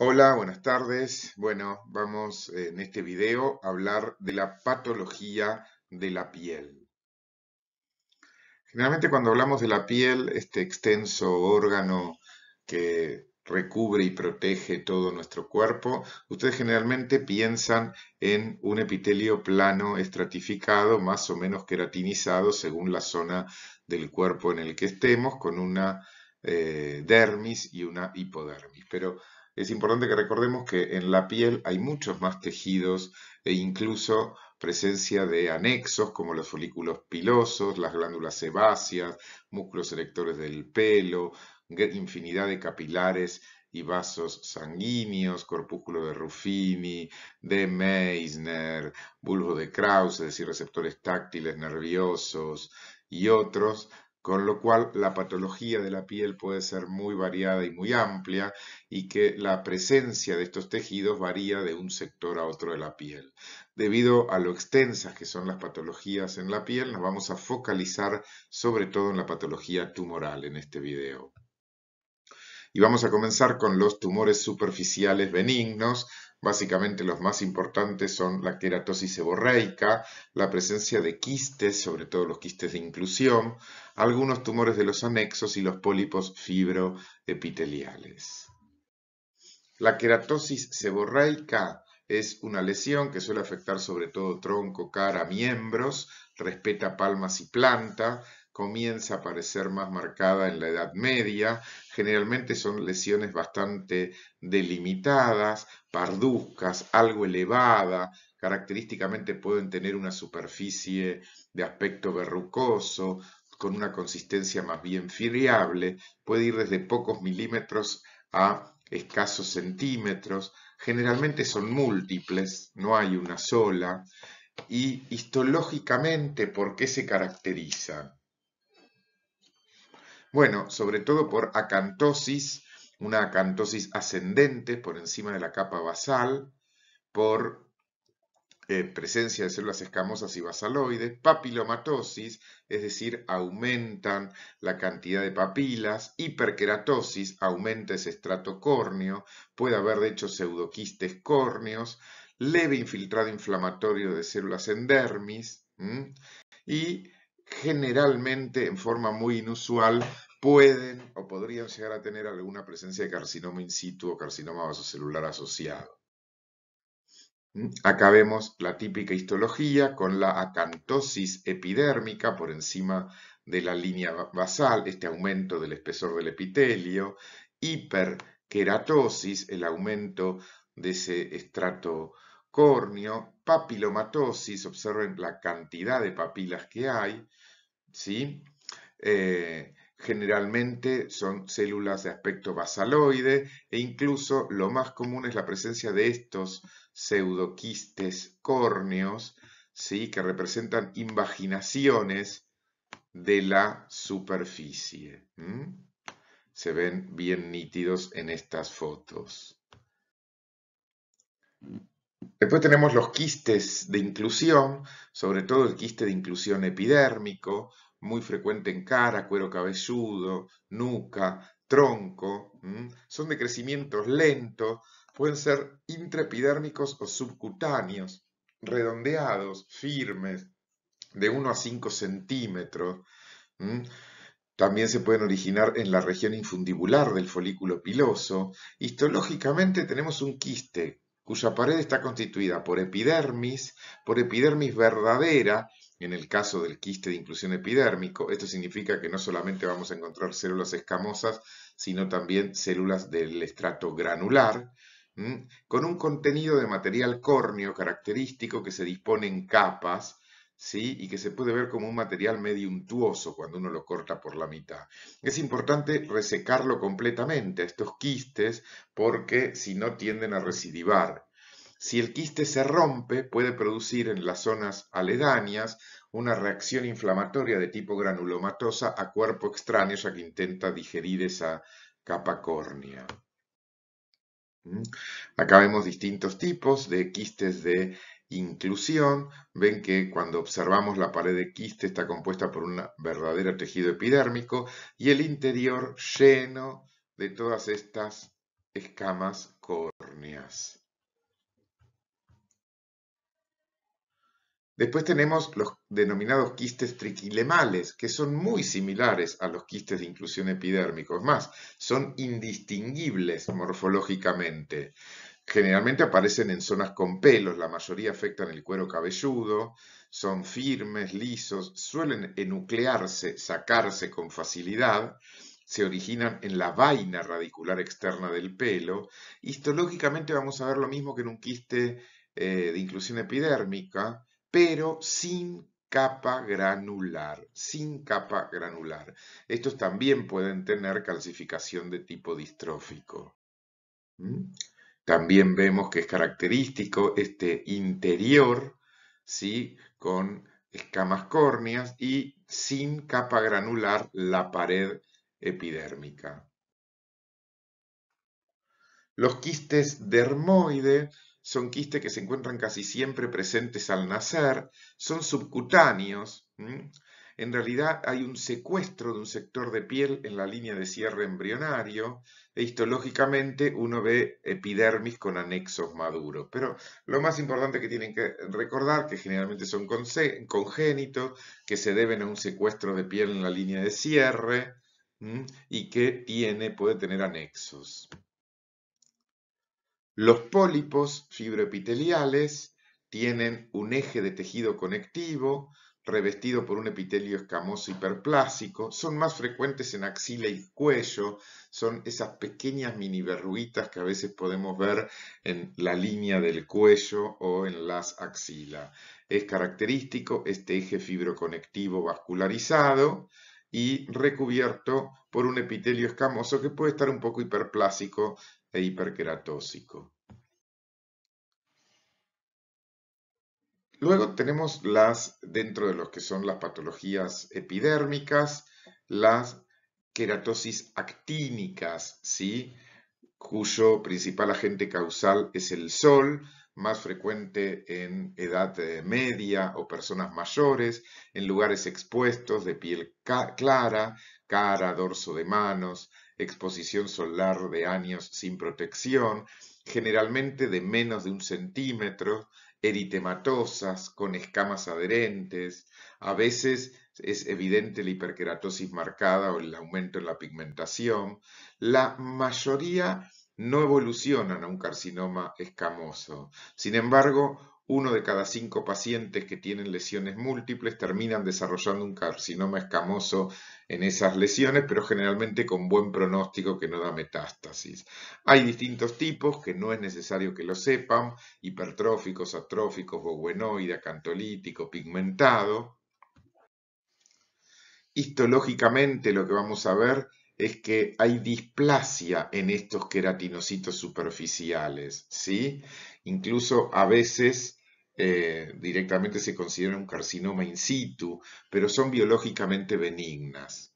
Hola, buenas tardes. Bueno, vamos eh, en este video a hablar de la patología de la piel. Generalmente cuando hablamos de la piel, este extenso órgano que recubre y protege todo nuestro cuerpo, ustedes generalmente piensan en un epitelio plano estratificado, más o menos queratinizado según la zona del cuerpo en el que estemos, con una eh, dermis y una hipodermis. Pero es importante que recordemos que en la piel hay muchos más tejidos e incluso presencia de anexos como los folículos pilosos, las glándulas sebáceas, músculos selectores del pelo, infinidad de capilares y vasos sanguíneos, corpúsculo de Ruffini, de Meissner, bulbo de Krause, es decir, receptores táctiles nerviosos y otros, con lo cual la patología de la piel puede ser muy variada y muy amplia y que la presencia de estos tejidos varía de un sector a otro de la piel. Debido a lo extensas que son las patologías en la piel, nos vamos a focalizar sobre todo en la patología tumoral en este video. Y vamos a comenzar con los tumores superficiales benignos, Básicamente los más importantes son la queratosis seborreica, la presencia de quistes, sobre todo los quistes de inclusión, algunos tumores de los anexos y los pólipos fibroepiteliales. La queratosis seborreica es una lesión que suele afectar sobre todo tronco, cara, miembros, respeta palmas y planta, comienza a parecer más marcada en la Edad Media. Generalmente son lesiones bastante delimitadas, parduzcas, algo elevada. Característicamente pueden tener una superficie de aspecto verrucoso, con una consistencia más bien friable. Puede ir desde pocos milímetros a escasos centímetros. Generalmente son múltiples, no hay una sola. Y histológicamente, ¿por qué se caracterizan? Bueno, sobre todo por acantosis, una acantosis ascendente por encima de la capa basal, por eh, presencia de células escamosas y basaloides, papilomatosis, es decir, aumentan la cantidad de papilas, hiperkeratosis, aumenta ese estrato córneo, puede haber de hecho pseudoquistes córneos, leve infiltrado inflamatorio de células en dermis, y generalmente en forma muy inusual pueden o podrían llegar a tener alguna presencia de carcinoma in situ o carcinoma vasocelular asociado. ¿Mm? Acá vemos la típica histología con la acantosis epidérmica por encima de la línea basal, este aumento del espesor del epitelio, hiperqueratosis, el aumento de ese estrato córneo, papilomatosis, observen la cantidad de papilas que hay, ¿sí? Eh, generalmente son células de aspecto basaloide e incluso lo más común es la presencia de estos pseudoquistes córneos, ¿sí? que representan invaginaciones de la superficie. Se ven bien nítidos en estas fotos. Después tenemos los quistes de inclusión, sobre todo el quiste de inclusión epidérmico, muy frecuente en cara, cuero cabelludo, nuca, tronco. Son de crecimiento lento, pueden ser intraepidérmicos o subcutáneos, redondeados, firmes, de 1 a 5 centímetros. También se pueden originar en la región infundibular del folículo piloso. Histológicamente tenemos un quiste cuya pared está constituida por epidermis, por epidermis verdadera, en el caso del quiste de inclusión epidérmico, esto significa que no solamente vamos a encontrar células escamosas, sino también células del estrato granular, con un contenido de material córneo característico que se dispone en capas, ¿sí? y que se puede ver como un material medio untuoso cuando uno lo corta por la mitad. Es importante resecarlo completamente estos quistes porque si no tienden a recidivar si el quiste se rompe, puede producir en las zonas aledañas una reacción inflamatoria de tipo granulomatosa a cuerpo extraño, ya que intenta digerir esa capa córnea. ¿Mm? Acá vemos distintos tipos de quistes de inclusión. Ven que cuando observamos la pared de quiste está compuesta por un verdadero tejido epidérmico y el interior lleno de todas estas escamas córneas. Después tenemos los denominados quistes triquilemales, que son muy similares a los quistes de inclusión epidérmicos, más, son indistinguibles morfológicamente. Generalmente aparecen en zonas con pelos, la mayoría afectan el cuero cabelludo, son firmes, lisos, suelen enuclearse, sacarse con facilidad, se originan en la vaina radicular externa del pelo. Histológicamente vamos a ver lo mismo que en un quiste eh, de inclusión epidérmica, pero sin capa granular, sin capa granular. Estos también pueden tener calcificación de tipo distrófico. ¿Mm? También vemos que es característico este interior, ¿sí? con escamas córneas y sin capa granular la pared epidérmica. Los quistes dermoide son quistes que se encuentran casi siempre presentes al nacer, son subcutáneos. En realidad hay un secuestro de un sector de piel en la línea de cierre embrionario e histológicamente uno ve epidermis con anexos maduros. Pero lo más importante que tienen que recordar, que generalmente son congénitos, que se deben a un secuestro de piel en la línea de cierre y que tiene, puede tener anexos. Los pólipos fibroepiteliales tienen un eje de tejido conectivo revestido por un epitelio escamoso hiperplásico, son más frecuentes en axila y cuello, son esas pequeñas mini verruguitas que a veces podemos ver en la línea del cuello o en las axilas. Es característico este eje fibroconectivo vascularizado y recubierto por un epitelio escamoso que puede estar un poco hiperplásico e Luego tenemos las, dentro de los que son las patologías epidérmicas, las queratosis actínicas, ¿sí? cuyo principal agente causal es el sol, más frecuente en edad eh, media o personas mayores, en lugares expuestos de piel clara, cara, dorso de manos, exposición solar de años sin protección, generalmente de menos de un centímetro, eritematosas, con escamas adherentes. A veces es evidente la hiperkeratosis marcada o el aumento en la pigmentación. La mayoría no evolucionan a un carcinoma escamoso. Sin embargo, uno de cada cinco pacientes que tienen lesiones múltiples terminan desarrollando un carcinoma escamoso en esas lesiones, pero generalmente con buen pronóstico que no da metástasis. Hay distintos tipos que no es necesario que lo sepan, hipertróficos, atróficos, bowenoide, acantolítico, pigmentado. Histológicamente lo que vamos a ver es que hay displasia en estos queratinocitos superficiales, ¿sí? Incluso a veces eh, directamente se considera un carcinoma in situ, pero son biológicamente benignas.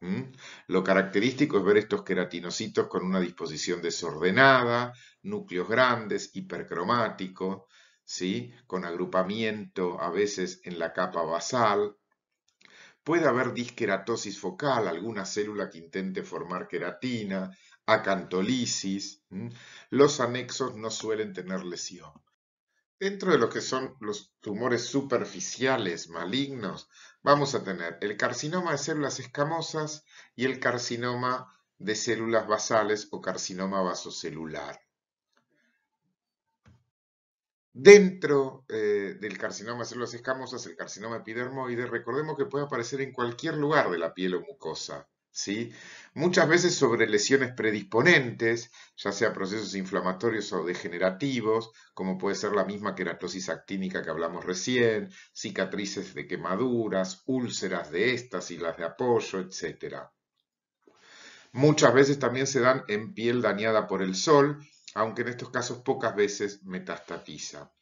Lo característico es ver estos queratinocitos con una disposición desordenada, núcleos grandes, hipercromáticos, con agrupamiento a veces en la capa basal. Puede haber disqueratosis focal, alguna célula que intente formar queratina, acantolisis. Los anexos no suelen tener lesión. Dentro de lo que son los tumores superficiales, malignos, vamos a tener el carcinoma de células escamosas y el carcinoma de células basales o carcinoma vasocelular. Dentro eh, del carcinoma de células escamosas, el carcinoma epidermoide, recordemos que puede aparecer en cualquier lugar de la piel o mucosa. ¿sí? Muchas veces sobre lesiones predisponentes, ya sea procesos inflamatorios o degenerativos, como puede ser la misma queratosis actínica que hablamos recién, cicatrices de quemaduras, úlceras de estas y las de apoyo, etc. Muchas veces también se dan en piel dañada por el sol, aunque en estos casos pocas veces metastatiza.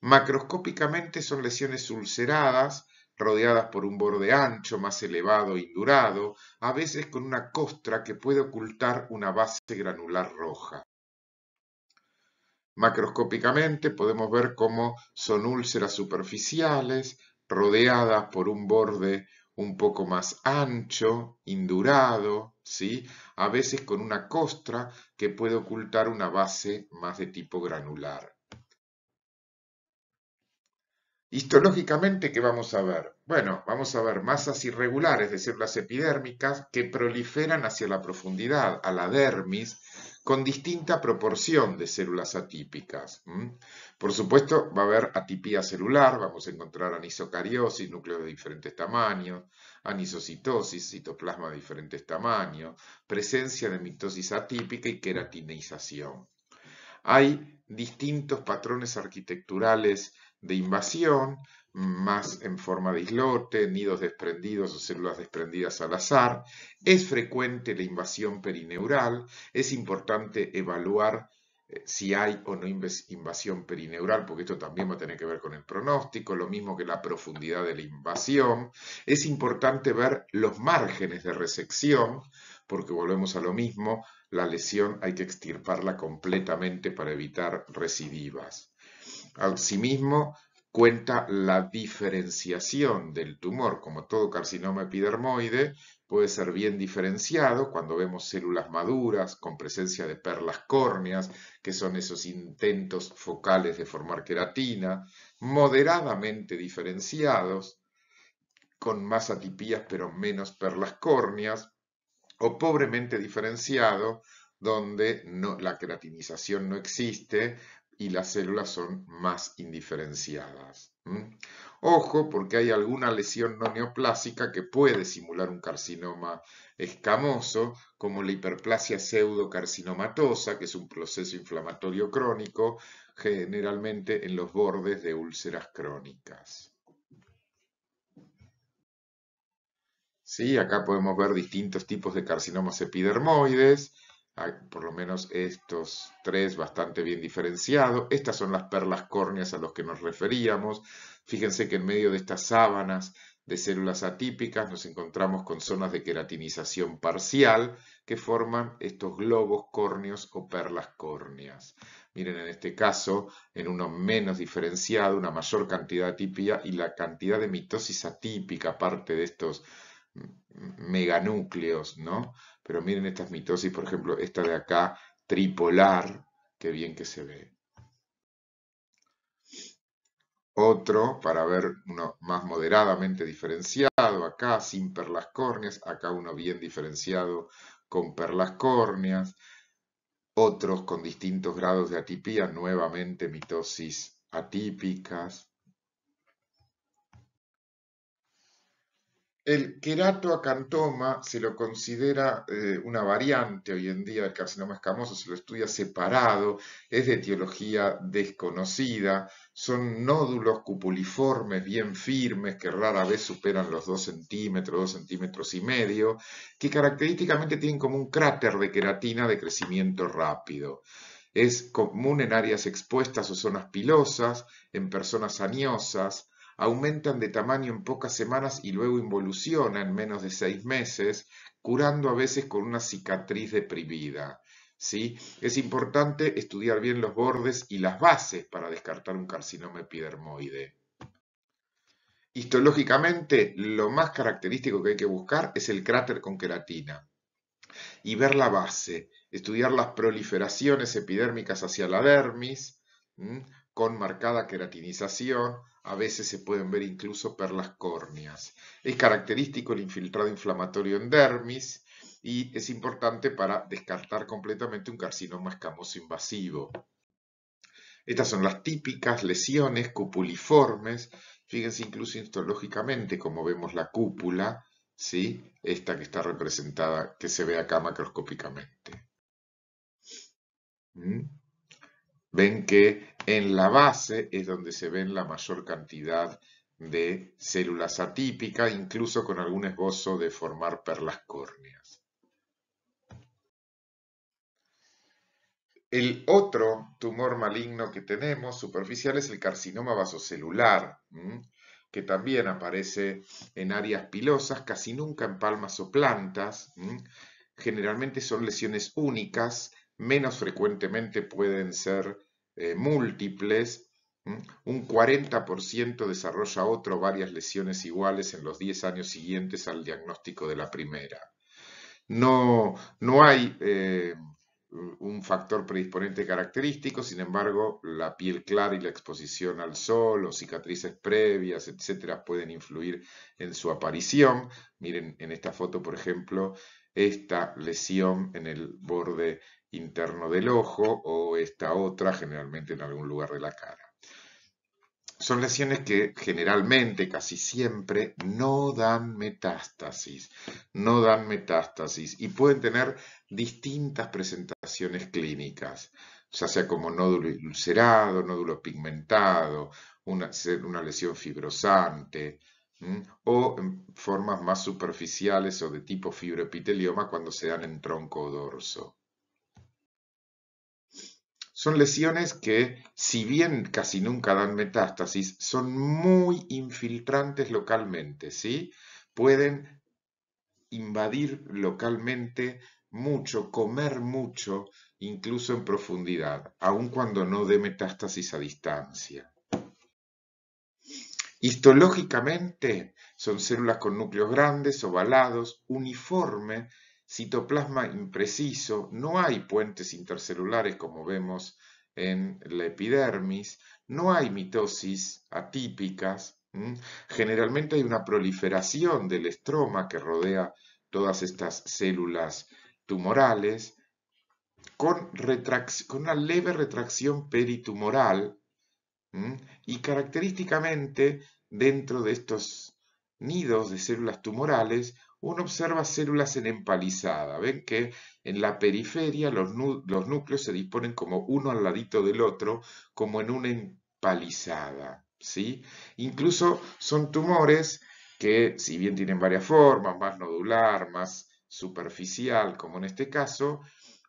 Macroscópicamente son lesiones ulceradas, rodeadas por un borde ancho, más elevado e indurado, a veces con una costra que puede ocultar una base granular roja. Macroscópicamente podemos ver cómo son úlceras superficiales, rodeadas por un borde un poco más ancho, indurado, ¿sí? a veces con una costra que puede ocultar una base más de tipo granular. Histológicamente, ¿qué vamos a ver? Bueno, vamos a ver masas irregulares, de células epidérmicas, que proliferan hacia la profundidad, a la dermis, con distinta proporción de células atípicas. Por supuesto, va a haber atipía celular, vamos a encontrar anisocariosis, núcleos de diferentes tamaños, anisocitosis, citoplasma de diferentes tamaños, presencia de mitosis atípica y queratinización. Hay distintos patrones arquitecturales de invasión, más en forma de islote, nidos desprendidos o células desprendidas al azar. Es frecuente la invasión perineural. Es importante evaluar eh, si hay o no invasión perineural, porque esto también va a tener que ver con el pronóstico, lo mismo que la profundidad de la invasión. Es importante ver los márgenes de resección, porque volvemos a lo mismo, la lesión hay que extirparla completamente para evitar recidivas. Asimismo, cuenta la diferenciación del tumor. Como todo carcinoma epidermoide, puede ser bien diferenciado cuando vemos células maduras con presencia de perlas córneas, que son esos intentos focales de formar queratina, moderadamente diferenciados, con más atipías pero menos perlas córneas, o pobremente diferenciado, donde la queratinización no existe y las células son más indiferenciadas. Ojo, porque hay alguna lesión no neoplásica que puede simular un carcinoma escamoso, como la hiperplasia pseudocarcinomatosa, que es un proceso inflamatorio crónico, generalmente en los bordes de úlceras crónicas. Sí, acá podemos ver distintos tipos de carcinomas epidermoides, por lo menos estos tres bastante bien diferenciados. Estas son las perlas córneas a las que nos referíamos. Fíjense que en medio de estas sábanas de células atípicas nos encontramos con zonas de queratinización parcial que forman estos globos córneos o perlas córneas. Miren, en este caso, en uno menos diferenciado, una mayor cantidad atípica y la cantidad de mitosis atípica, parte de estos meganúcleos, ¿no? Pero miren estas mitosis, por ejemplo, esta de acá, tripolar, qué bien que se ve. Otro, para ver uno más moderadamente diferenciado, acá sin perlas córneas, acá uno bien diferenciado con perlas córneas. Otros con distintos grados de atipía, nuevamente mitosis atípicas. El queratoacantoma se lo considera eh, una variante hoy en día del carcinoma escamoso, se lo estudia separado, es de etiología desconocida, son nódulos cupuliformes bien firmes que rara vez superan los 2 centímetros, 2 centímetros y medio, que característicamente tienen como un cráter de queratina de crecimiento rápido. Es común en áreas expuestas o zonas pilosas, en personas añosas, aumentan de tamaño en pocas semanas y luego involucionan en menos de seis meses, curando a veces con una cicatriz deprimida. ¿Sí? Es importante estudiar bien los bordes y las bases para descartar un carcinoma epidermoide. Histológicamente, lo más característico que hay que buscar es el cráter con queratina y ver la base, estudiar las proliferaciones epidérmicas hacia la dermis, con marcada queratinización, a veces se pueden ver incluso perlas córneas. Es característico el infiltrado inflamatorio en dermis y es importante para descartar completamente un carcinoma escamoso invasivo. Estas son las típicas lesiones cupuliformes, fíjense incluso histológicamente como vemos la cúpula, ¿sí? esta que está representada, que se ve acá macroscópicamente. ¿Mm? Ven que en la base es donde se ven la mayor cantidad de células atípicas, incluso con algún esbozo de formar perlas córneas. El otro tumor maligno que tenemos superficial es el carcinoma vasocelular, que también aparece en áreas pilosas, casi nunca en palmas o plantas. Generalmente son lesiones únicas, menos frecuentemente pueden ser eh, múltiples, un 40% desarrolla otro varias lesiones iguales en los 10 años siguientes al diagnóstico de la primera. No, no hay eh, un factor predisponente característico, sin embargo, la piel clara y la exposición al sol o cicatrices previas, etcétera, pueden influir en su aparición. Miren en esta foto, por ejemplo, esta lesión en el borde interno del ojo o esta otra generalmente en algún lugar de la cara. Son lesiones que generalmente, casi siempre, no dan metástasis, no dan metástasis y pueden tener distintas presentaciones clínicas, ya sea como nódulo ulcerado, nódulo pigmentado, una, una lesión fibrosante, o formas más superficiales o de tipo fibroepitelioma cuando se dan en tronco o dorso. Son lesiones que, si bien casi nunca dan metástasis, son muy infiltrantes localmente, ¿sí? Pueden invadir localmente mucho, comer mucho, incluso en profundidad, aun cuando no dé metástasis a distancia. Histológicamente son células con núcleos grandes, ovalados, uniforme citoplasma impreciso, no hay puentes intercelulares como vemos en la epidermis, no hay mitosis atípicas, generalmente hay una proliferación del estroma que rodea todas estas células tumorales, con, con una leve retracción peritumoral y característicamente dentro de estos nidos de células tumorales uno observa células en empalizada. Ven que en la periferia los, núcleos se disponen como uno al ladito del otro, como en una empalizada. ¿sí? Incluso son tumores que, si bien tienen varias formas, más nodular, más superficial, como en este caso,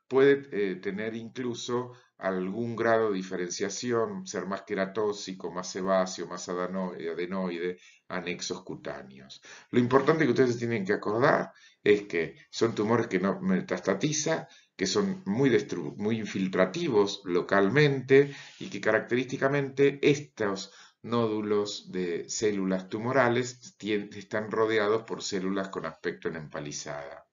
puede eh, tener incluso algún grado de diferenciación, ser más queratóxico, más sebáceo, más adenoide, anexos cutáneos. Lo importante que ustedes tienen que acordar es que son tumores que no metastatiza, que son muy, muy infiltrativos localmente y que característicamente estos nódulos de células tumorales están rodeados por células con aspecto en empalizada.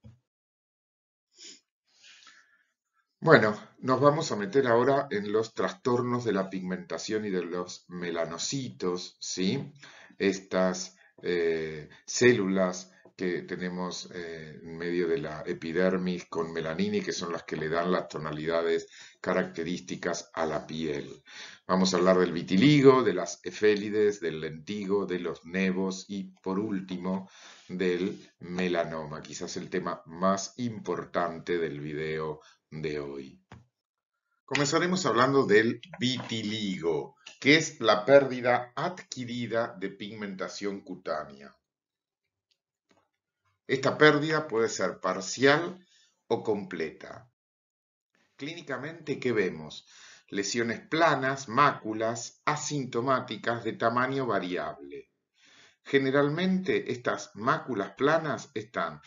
Bueno, nos vamos a meter ahora en los trastornos de la pigmentación y de los melanocitos, ¿sí? Estas eh, células que tenemos eh, en medio de la epidermis con melanina y que son las que le dan las tonalidades características a la piel. Vamos a hablar del vitiligo, de las efélides, del lentigo, de los nevos y por último del melanoma, quizás el tema más importante del video de hoy. Comenzaremos hablando del vitiligo, que es la pérdida adquirida de pigmentación cutánea. Esta pérdida puede ser parcial o completa. Clínicamente, ¿qué vemos? Lesiones planas, máculas, asintomáticas de tamaño variable. Generalmente estas máculas planas están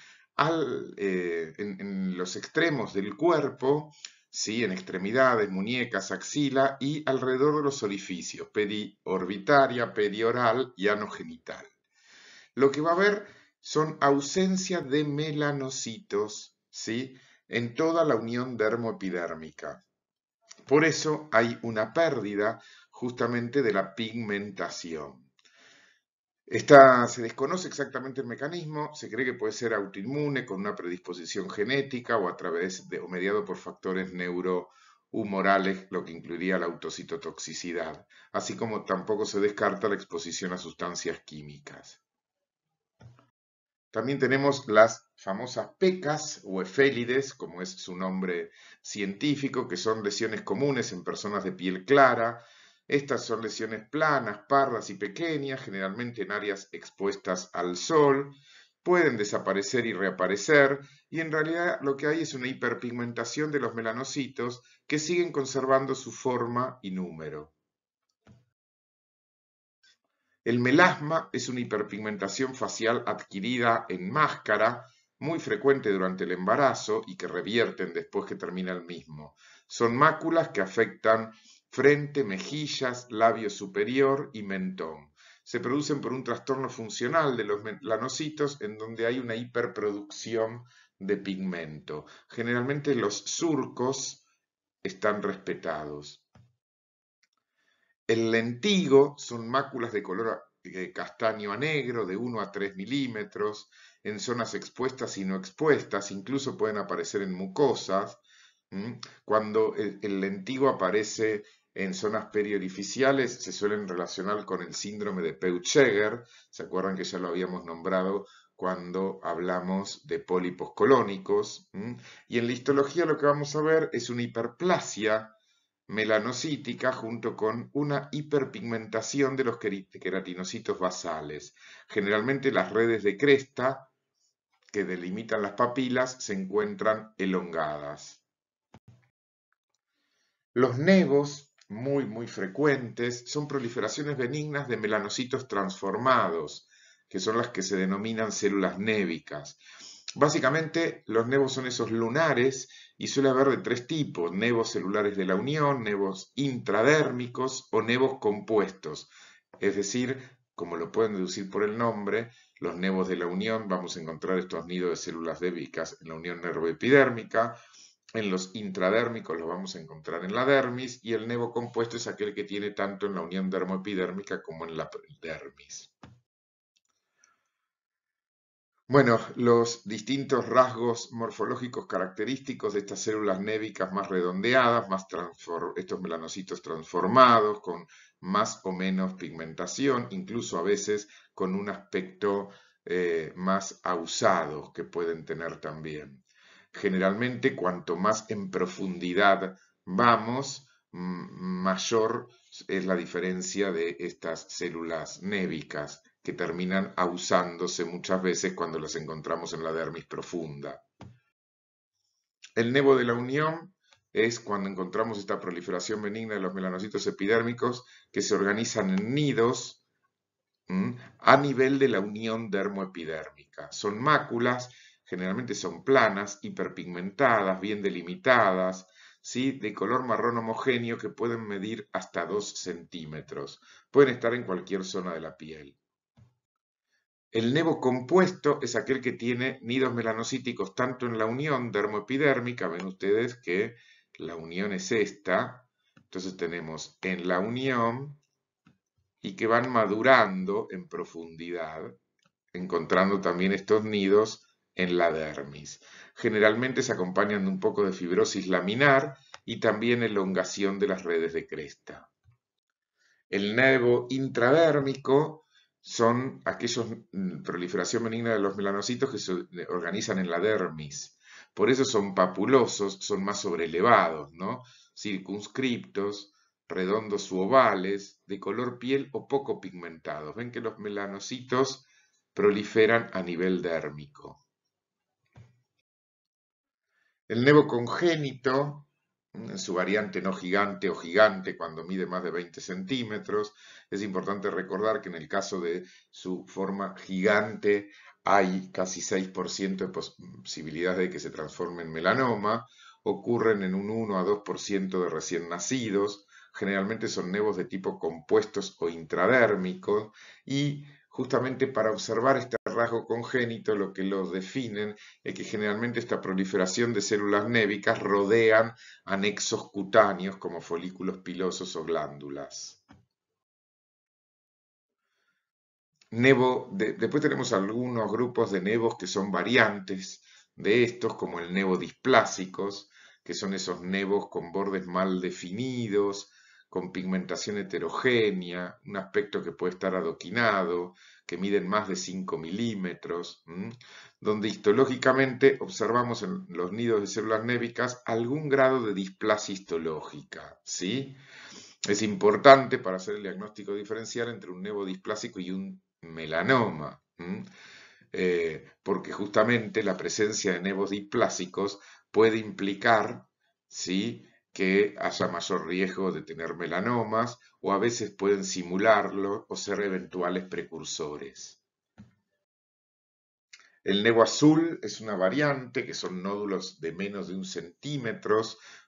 eh, en, los extremos del cuerpo, ¿sí? en extremidades, muñecas, axila y alrededor de los orificios, periorbitaria, perioral y anogenital. Lo que va a haber son ausencia de melanocitos ¿sí? en toda la unión dermoepidérmica. Por eso hay una pérdida justamente de la pigmentación. Esta, se desconoce exactamente el mecanismo, se cree que puede ser autoinmune con una predisposición genética o a través mediado por factores neurohumorales, lo que incluiría la autocitotoxicidad, así como tampoco se descarta la exposición a sustancias químicas. También tenemos las famosas pecas o efélides, como es su nombre científico, que son lesiones comunes en personas de piel clara, estas son lesiones planas, pardas y pequeñas, generalmente en áreas expuestas al sol. Pueden desaparecer y reaparecer, y en realidad lo que hay es una hiperpigmentación de los melanocitos que siguen conservando su forma y número. El melasma es una hiperpigmentación facial adquirida en máscara, muy frecuente durante el embarazo y que revierten después que termina el mismo. Son máculas que afectan frente, mejillas, labio superior y mentón. Se producen por un trastorno funcional de los lanocitos en donde hay una hiperproducción de pigmento. Generalmente los surcos están respetados. El lentigo son máculas de color eh, castaño a negro de 1 a 3 milímetros en zonas expuestas y no expuestas, incluso pueden aparecer en mucosas cuando el, lentigo aparece en zonas periorificiales se suelen relacionar con el síndrome de Peutschegger. se acuerdan que ya lo habíamos nombrado cuando hablamos de pólipos colónicos, y en la histología lo que vamos a ver es una hiperplasia melanocítica junto con una hiperpigmentación de los queratinocitos basales. Generalmente las redes de cresta que delimitan las papilas se encuentran elongadas. Los nevos, muy, muy frecuentes, son proliferaciones benignas de melanocitos transformados, que son las que se denominan células nébicas. Básicamente, los nevos son esos lunares y suele haber de tres tipos, nevos celulares de la unión, nevos intradérmicos o nevos compuestos. Es decir, como lo pueden deducir por el nombre, los nevos de la unión, vamos a encontrar estos nidos de células débicas en la unión nervoepidérmica, en los intradérmicos los vamos a encontrar en la dermis y el nevo compuesto es aquel que tiene tanto en la unión dermoepidérmica como en la dermis. Bueno, los distintos rasgos morfológicos característicos de estas células névicas más redondeadas, más estos melanocitos transformados, con más o menos pigmentación, incluso a veces con un aspecto eh, más ausado que pueden tener también. Generalmente, cuanto más en profundidad vamos, mayor es la diferencia de estas células nébicas que terminan ausándose muchas veces cuando las encontramos en la dermis profunda. El nevo de la unión es cuando encontramos esta proliferación benigna de los melanocitos epidérmicos que se organizan en nidos a nivel de la unión dermoepidérmica. Son máculas generalmente son planas, hiperpigmentadas, bien delimitadas, ¿sí? de color marrón homogéneo que pueden medir hasta 2 centímetros. Pueden estar en cualquier zona de la piel. El nevo compuesto es aquel que tiene nidos melanocíticos tanto en la unión dermoepidérmica, ven ustedes que la unión es esta, entonces tenemos en la unión y que van madurando en profundidad, encontrando también estos nidos en la dermis. Generalmente se acompañan de un poco de fibrosis laminar y también elongación de las redes de cresta. El nervo intradérmico son aquellos mm, proliferación benigna de los melanocitos que se organizan en la dermis. Por eso son papulosos, son más sobrelevados, ¿no? circunscriptos, redondos u ovales, de color piel o poco pigmentados. Ven que los melanocitos proliferan a nivel dérmico. El nevo congénito, en mm, su variante no gigante o gigante cuando mide más de 20 centímetros, es importante recordar que en el caso de su forma gigante hay casi 6% de posibilidades de que se transforme en melanoma, ocurren en un 1 a 2% de recién nacidos, generalmente son nevos de tipo compuestos o intradérmicos y justamente para observar este rasgo congénito, lo que lo definen es que generalmente esta proliferación de células névicas rodean anexos cutáneos como folículos pilosos o glándulas. después tenemos algunos grupos de nevos que son variantes de estos, como el nevo displásicos, que son esos nevos con bordes mal definidos, con pigmentación heterogénea, un aspecto que puede estar adoquinado, que miden más de 5 milímetros, donde histológicamente observamos en los nidos de células nébicas algún grado de displasia histológica. ¿sí? Es importante para hacer el diagnóstico diferencial entre un nevo displásico y un melanoma, eh, porque justamente la presencia de nevos displásicos puede implicar ¿sí? que haya mayor riesgo de tener melanomas o a veces pueden simularlo o ser eventuales precursores. El nevo azul es una variante que son nódulos de menos de un centímetro,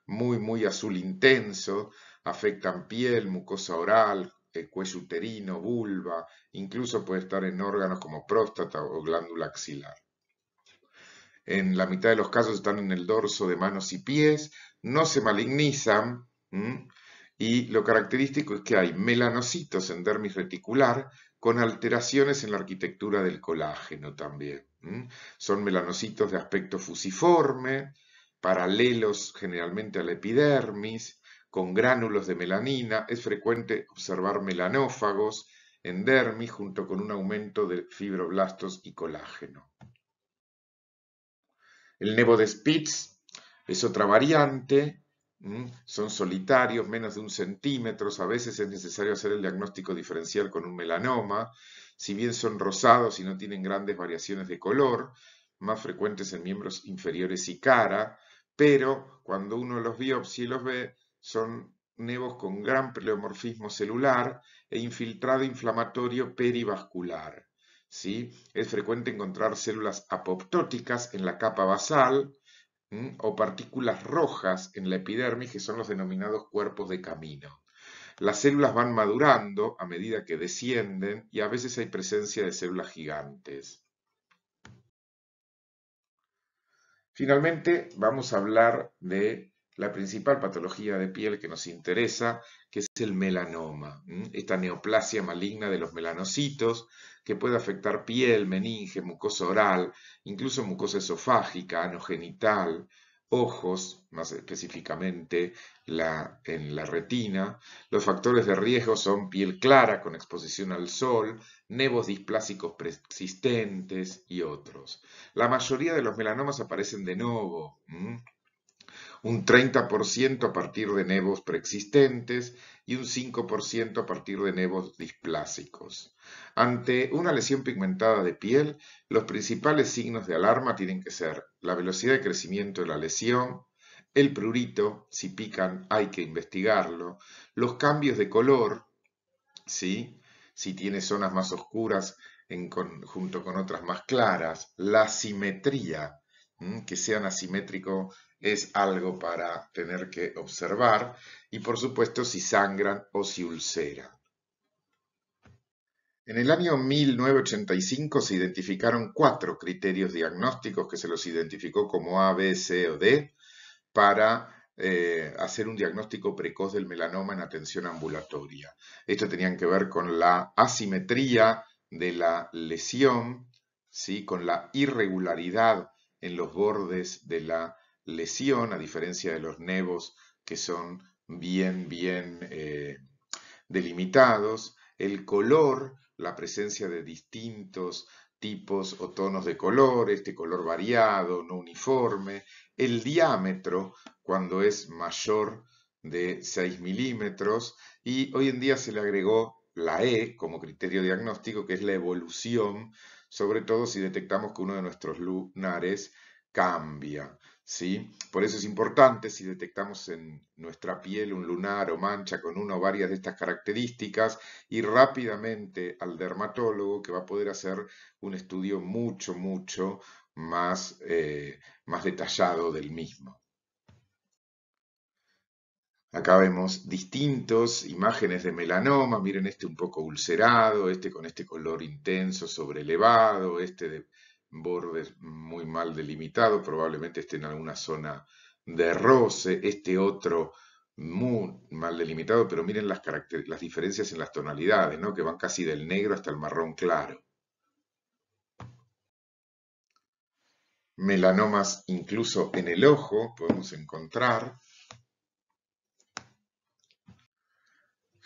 muy muy azul intenso, afectan piel, mucosa oral, eh, cuello uterino, vulva, incluso puede estar en órganos como próstata o glándula axilar. En la mitad de los casos están en el dorso de manos y pies, no se malignizan y lo característico es que hay melanocitos en dermis reticular con alteraciones en la arquitectura del colágeno también. Son melanocitos de aspecto fusiforme, paralelos generalmente a la epidermis, con gránulos de melanina. Es frecuente observar melanófagos en dermis junto con un aumento de fibroblastos y colágeno. El nevo de Spitz es otra variante, son solitarios, menos de un centímetro, a veces es necesario hacer el diagnóstico diferencial con un melanoma, si bien son rosados y no tienen grandes variaciones de color, más frecuentes en miembros inferiores y cara, pero cuando uno los biopsia los ve, son nevos con gran pleomorfismo celular e infiltrado inflamatorio perivascular. ¿sí? Es frecuente encontrar células apoptóticas en la capa basal, o partículas rojas en la epidermis que son los denominados cuerpos de camino. Las células van madurando a medida que descienden y a veces hay presencia de células gigantes. Finalmente, vamos a hablar de la principal patología de piel que nos interesa, que es el melanoma, esta neoplasia maligna de los melanocitos, que puede afectar piel, meninge, mucosa oral, incluso mucosa esofágica, anogenital, ojos, más específicamente en la retina. Los factores de riesgo son piel clara con exposición al sol, nevos displásicos persistentes y otros. La mayoría de los melanomas aparecen de nuevo un 30% a partir de nevos preexistentes y un 5% a partir de nevos displásicos. Ante una lesión pigmentada de piel, los principales signos de alarma tienen que ser la velocidad de crecimiento de la lesión, el prurito, si pican hay que investigarlo, los cambios de color, si tiene zonas más oscuras en conjunto junto con otras más claras, la simetría que sean asimétricos es algo para tener que observar y por supuesto si sangran o si ulceran. En el año 1985 se identificaron cuatro criterios diagnósticos que se los identificó como A, B, C o D para eh, hacer un diagnóstico precoz del melanoma en atención ambulatoria. Esto tenían que ver con la asimetría de la lesión, ¿sí? con la irregularidad en los bordes de la lesión, a diferencia de los nevos que son bien, bien eh, delimitados, el color, la presencia de distintos tipos o tonos de color, este color variado, no uniforme, el diámetro cuando es mayor de 6 milímetros y hoy en día se le agregó la E como criterio diagnóstico, que es la evolución sobre todo si detectamos que uno de nuestros lunares cambia. ¿sí? Por eso es importante si detectamos en nuestra piel un lunar o mancha con una o varias de estas características, ir rápidamente al dermatólogo que va a poder hacer un estudio mucho, mucho más, eh, más detallado del mismo. Acá vemos distintos imágenes de melanoma, miren este un poco ulcerado, este con este color intenso sobrelevado, este de bordes muy mal delimitado, probablemente esté en alguna zona de roce, este otro muy mal delimitado, pero miren las, las diferencias en las tonalidades, ¿no? que van casi del negro hasta el marrón claro. Melanomas incluso en el ojo podemos encontrar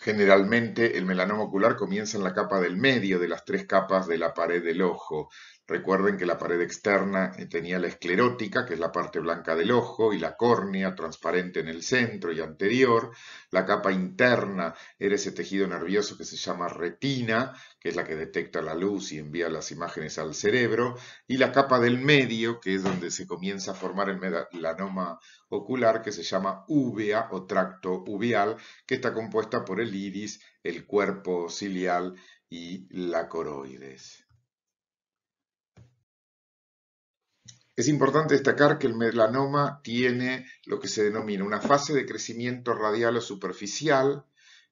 Generalmente el melanoma ocular comienza en la capa del medio de las tres capas de la pared del ojo. Recuerden que la pared externa tenía la esclerótica, que es la parte blanca del ojo, y la córnea transparente en el centro y anterior. La capa interna era ese tejido nervioso que se llama retina, que es la que detecta la luz y envía las imágenes al cerebro. Y la capa del medio, que es donde se comienza a formar el melanoma ocular, que se llama uvea o tracto uveal, que está compuesta por el el cuerpo cilial y la coroides. Es importante destacar que el melanoma tiene lo que se denomina una fase de crecimiento radial o superficial,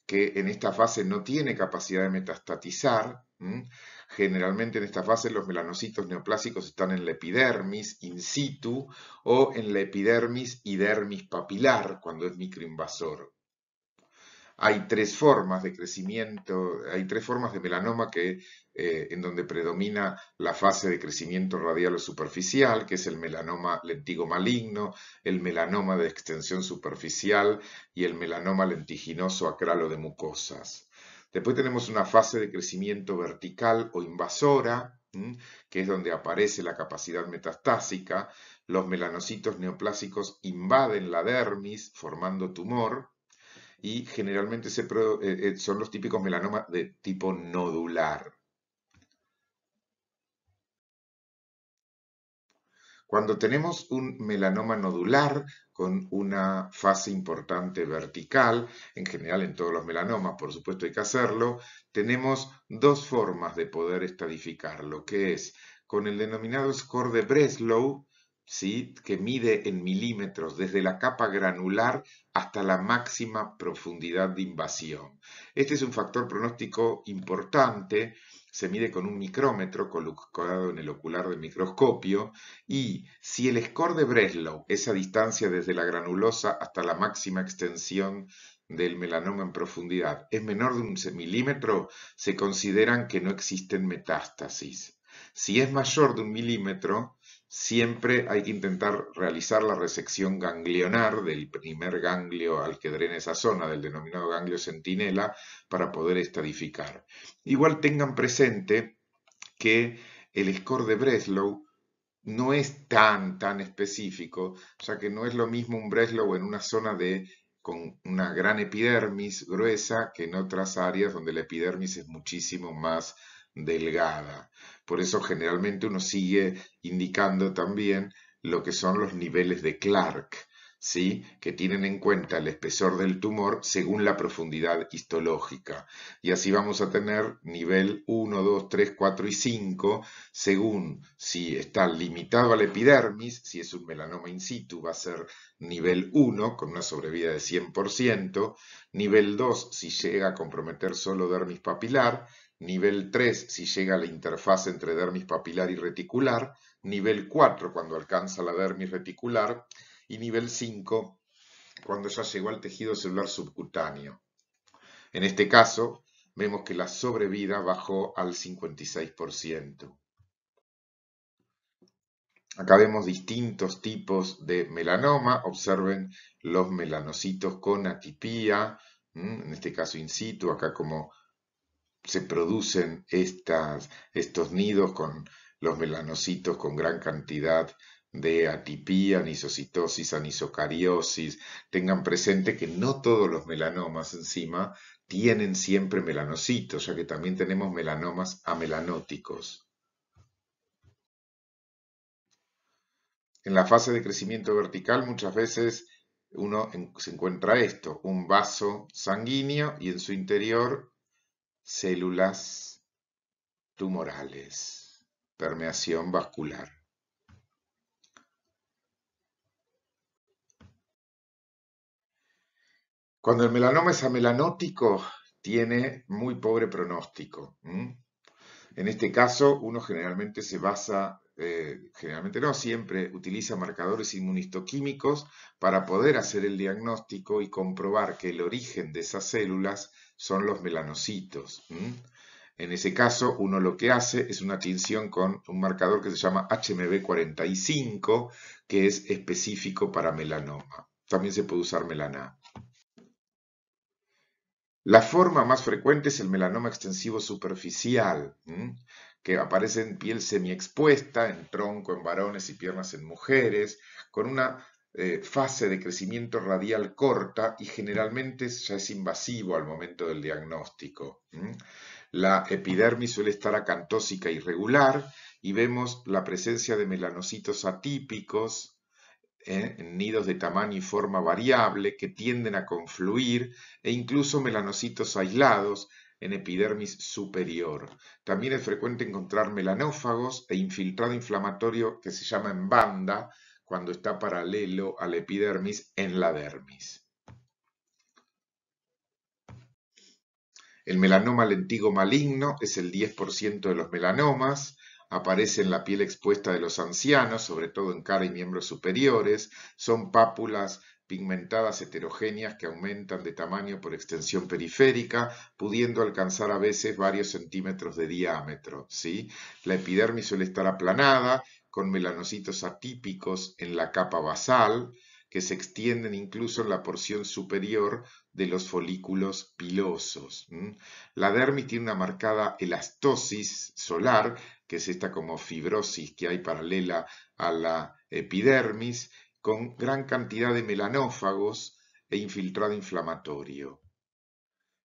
que en esta fase no tiene capacidad de metastatizar. Generalmente en esta fase los melanocitos neoplásicos están en la epidermis in situ o en la epidermis y dermis papilar cuando es microinvasor hay tres formas de crecimiento, hay tres formas de melanoma que, eh, en donde predomina la fase de crecimiento radial o superficial, que es el melanoma lentigo maligno, el melanoma de extensión superficial y el melanoma lentiginoso acralo de mucosas. Después tenemos una fase de crecimiento vertical o invasora, que es donde aparece la capacidad metastásica, los melanocitos neoplásicos invaden la dermis formando tumor y generalmente eh, eh, son los típicos melanomas de tipo nodular. Cuando tenemos un melanoma nodular con una fase importante vertical, en general en todos los melanomas, por supuesto hay que hacerlo, tenemos dos formas de poder estadificarlo, que es con el denominado score de Breslow, que mide en milímetros desde la capa granular hasta la máxima profundidad de invasión. Este es un factor pronóstico importante, se mide con un micrómetro colocado en el ocular del microscopio y si el score de Breslow, esa distancia desde la granulosa hasta la máxima extensión del melanoma en profundidad, es menor de un milímetro, se consideran que no existen metástasis. Si es mayor de un milímetro, siempre hay que intentar realizar la resección ganglionar del primer ganglio al que drena esa zona, del denominado ganglio centinela, para poder estadificar. Igual tengan presente que el score de Breslow no es tan, tan específico, sea que no es lo mismo un Breslow en una zona de con una gran epidermis gruesa que en otras áreas donde la epidermis es muchísimo más delgada. Por eso generalmente uno sigue indicando también lo que son los niveles de Clark, ¿sí? que tienen en cuenta el espesor del tumor según la profundidad histológica. Y así vamos a tener nivel 1, 2, 3, 4 y 5, según si está limitado al epidermis, si es un melanoma in situ va a ser nivel 1 con una sobrevida de 100%, nivel 2 si llega a comprometer solo dermis papilar, Nivel 3 si llega a la interfaz entre dermis papilar y reticular. Nivel 4 cuando alcanza la dermis reticular. Y nivel 5 cuando ya llegó al tejido celular subcutáneo. En este caso, vemos que la sobrevida bajó al 56%. Acá vemos distintos tipos de melanoma. Observen los melanocitos con atipía, en este caso in situ, acá como se producen estos nidos con los melanocitos con gran cantidad de atipía, anisocitosis, anisocariosis. Tengan presente que no todos los melanomas encima tienen siempre melanocitos, ya que también tenemos melanomas amelanóticos. En la fase de crecimiento vertical muchas veces uno se encuentra esto, un vaso sanguíneo y en su interior células tumorales, permeación vascular. Cuando el melanoma es amelanótico, tiene muy pobre pronóstico. En este caso, uno generalmente se basa, eh, generalmente no, siempre utiliza marcadores inmunistoquímicos para poder hacer el diagnóstico y comprobar que el origen de esas células son los melanocitos. En ese caso, uno lo que hace es una tinción con un marcador que se llama HMB45, que es específico para melanoma. También se puede usar melana. La forma más frecuente es el melanoma extensivo superficial, que aparece en piel semiexpuesta, en tronco en varones y piernas en mujeres, con una eh, fase de crecimiento radial corta y generalmente ya es invasivo al momento del diagnóstico. La epidermis suele estar acantósica irregular y vemos la presencia de melanocitos atípicos ¿eh? en nidos de tamaño y forma variable que tienden a confluir e incluso melanocitos aislados en epidermis superior. También es frecuente encontrar melanófagos e infiltrado inflamatorio que se llama en banda cuando está paralelo a la epidermis en la dermis. El melanoma lentigo maligno es el 10% de los melanomas, aparece en la piel expuesta de los ancianos, sobre todo en cara y miembros superiores, son pápulas pigmentadas heterogéneas que aumentan de tamaño por extensión periférica, pudiendo alcanzar a veces varios centímetros de diámetro. ¿sí? La epidermis suele estar aplanada, con melanocitos atípicos en la capa basal, que se extienden incluso en la porción superior de los folículos pilosos. La dermis tiene una marcada elastosis solar, que es esta como fibrosis que hay paralela a la epidermis, con gran cantidad de melanófagos e infiltrado inflamatorio.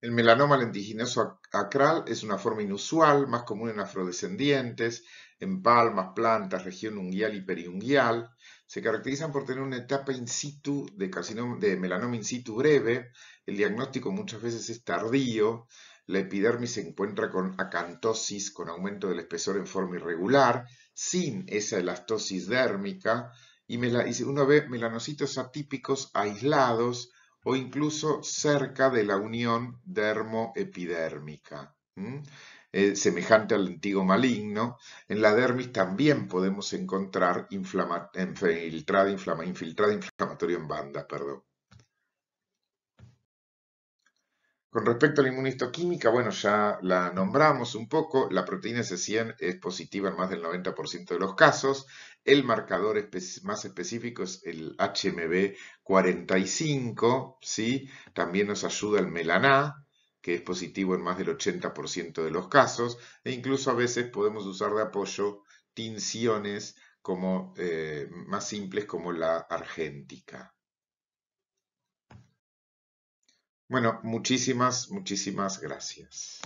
El melanoma lentiginoso acral es una forma inusual, más común en afrodescendientes, en palmas, plantas, región unguial y periunguial. Se caracterizan por tener una etapa in situ de, de melanoma in situ breve. El diagnóstico muchas veces es tardío. La epidermis se encuentra con acantosis, con aumento del espesor en forma irregular, sin esa elastosis dérmica. Y, y uno ve melanocitos atípicos aislados o incluso cerca de la unión dermoepidérmica. Eh, semejante al antiguo maligno, en la dermis también podemos encontrar inflama, infiltrada, infiltrada inflamatorio en banda. Perdón. Con respecto a la inmunistoquímica, bueno, ya la nombramos un poco. La proteína c 100 es positiva en más del 90% de los casos. El marcador más específico es el HMB45, ¿sí? También nos ayuda el melaná, que es positivo en más del 80% de los casos. E incluso a veces podemos usar de apoyo tinciones como, eh, más simples como la argéntica. Bueno, muchísimas, muchísimas gracias.